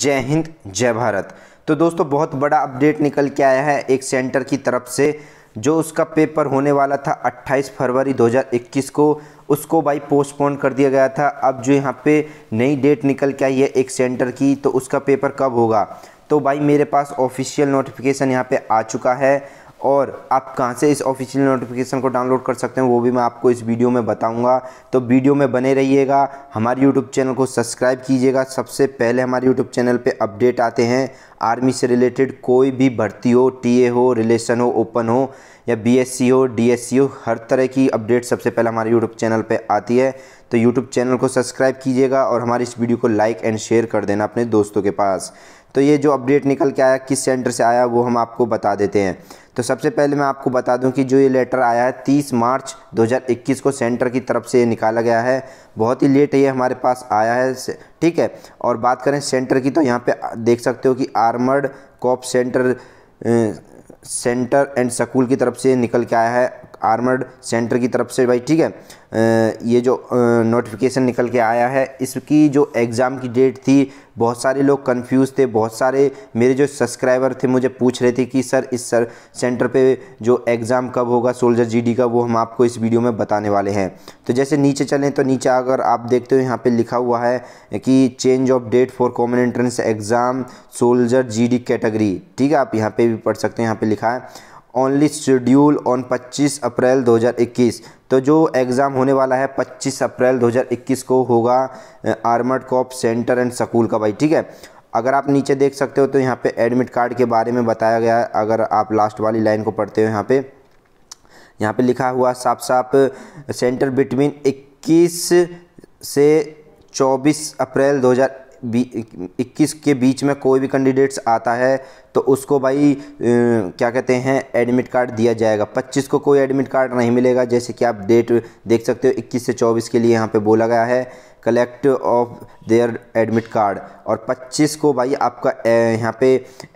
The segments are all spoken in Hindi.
जय हिंद जय भारत तो दोस्तों बहुत बड़ा अपडेट निकल के आया है एक सेंटर की तरफ से जो उसका पेपर होने वाला था 28 फरवरी 2021 को उसको भाई पोस्टपोन कर दिया गया था अब जो यहाँ पे नई डेट निकल के आई है एक सेंटर की तो उसका पेपर कब होगा तो भाई मेरे पास ऑफिशियल नोटिफिकेशन यहाँ पे आ चुका है और आप कहाँ से इस ऑफिशियल नोटिफिकेशन को डाउनलोड कर सकते हैं वो भी मैं आपको इस वीडियो में बताऊंगा तो वीडियो में बने रहिएगा हमारे यूट्यूब चैनल को सब्सक्राइब कीजिएगा सबसे पहले हमारे यूट्यूब चैनल पे अपडेट आते हैं आर्मी से रिलेटेड कोई भी भर्ती हो टीए हो रिलेशन हो ओपन हो या बी हो डी हो हर तरह की अपडेट सबसे पहले हमारे यूट्यूब चैनल पर आती है तो यूट्यूब चैनल को सब्सक्राइब कीजिएगा और हमारे इस वीडियो को लाइक एंड शेयर कर देना अपने दोस्तों के पास तो ये जो अपडेट निकल के आया किस सेंटर से आया वो हम आपको बता देते हैं तो सबसे पहले मैं आपको बता दूं कि जो ये लेटर आया है 30 मार्च 2021 को सेंटर की तरफ से निकाला गया है बहुत ही लेट ये हमारे पास आया है ठीक है और बात करें सेंटर की तो यहाँ पे देख सकते हो कि armoured corps centre centre and school की तरफ से निकल के आया है आर्मर्ड सेंटर की तरफ से भाई ठीक है ये जो नोटिफिकेशन निकल के आया है इसकी जो एग्ज़ाम की डेट थी बहुत सारे लोग कंफ्यूज थे बहुत सारे मेरे जो सब्सक्राइबर थे मुझे पूछ रहे थे कि सर इस सर सेंटर पे जो एग्ज़ाम कब होगा सोल्जर जीडी का वो हम आपको इस वीडियो में बताने वाले हैं तो जैसे नीचे चलें तो नीचे अगर आप देखते हो यहाँ पर लिखा हुआ है कि change of date for common entrance exam soldier G category ठीक है आप यहाँ पर भी पढ़ सकते हैं यहाँ पर लिखा है ओनली शेड्यूल ऑन 25 अप्रैल 2021 तो जो एग्ज़ाम होने वाला है 25 अप्रैल 2021 को होगा armoured corps centre and school का भाई ठीक है अगर आप नीचे देख सकते हो तो यहाँ पे एडमिट कार्ड के बारे में बताया गया है अगर आप लास्ट वाली लाइन को पढ़ते हो यहाँ पे यहाँ पे लिखा हुआ साफ साफ सेंटर बिटवीन इक्कीस से चौबीस अप्रैल दो इक्कीस के बीच में कोई भी कैंडिडेट्स आता है तो उसको भाई क्या कहते हैं एडमिट कार्ड दिया जाएगा 25 को कोई एडमिट कार्ड नहीं मिलेगा जैसे कि आप डेट देख सकते हो 21 से 24 के लिए यहाँ पे बोला गया है collect of their admit card और 25 को भाई आपका यहाँ पे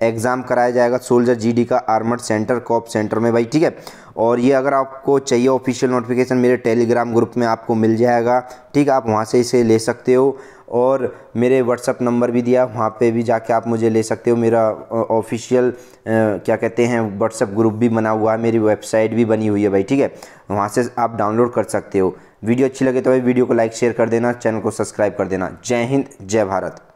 एग्ज़ाम कराया जाएगा सोल्जर जीडी का आर्मर सेंटर कॉप सेंटर में भाई ठीक है और ये अगर आपको चाहिए ऑफिशियल नोटिफिकेशन मेरे टेलीग्राम ग्रुप में आपको मिल जाएगा ठीक आप वहाँ से इसे ले सकते हो और मेरे व्हाट्सअप नंबर भी दिया वहाँ पे भी जाके आप मुझे ले सकते हो मेरा ऑफिशियल क्या कहते हैं व्हाट्सअप ग्रुप भी बना हुआ है मेरी वेबसाइट भी बनी हुई है भाई ठीक है वहाँ से आप डाउनलोड कर सकते हो वीडियो अच्छी लगे तो भाई वीडियो को लाइक शेयर कर देना चैनल को सब्सक्राइब कर देना जय हिंद जय भारत